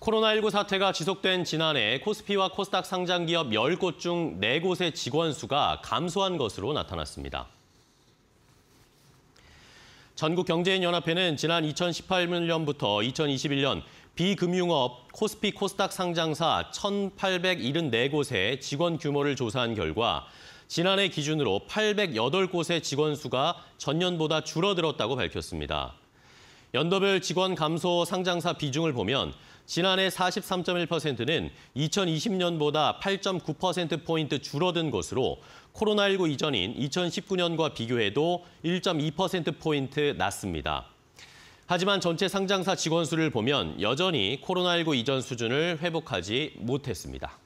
코로나19 사태가 지속된 지난해 코스피와 코스닥 상장 기업 10곳 중 4곳의 직원 수가 감소한 것으로 나타났습니다. 전국경제인연합회는 지난 2018년부터 2021년 비금융업 코스피 코스닥 상장사 1,874곳의 직원 규모를 조사한 결과 지난해 기준으로 808곳의 직원 수가 전년보다 줄어들었다고 밝혔습니다. 연도별 직원 감소 상장사 비중을 보면 지난해 43.1%는 2020년보다 8.9%포인트 줄어든 것으로 코로나19 이전인 2019년과 비교해도 1.2%포인트 낮습니다. 하지만 전체 상장사 직원 수를 보면 여전히 코로나19 이전 수준을 회복하지 못했습니다.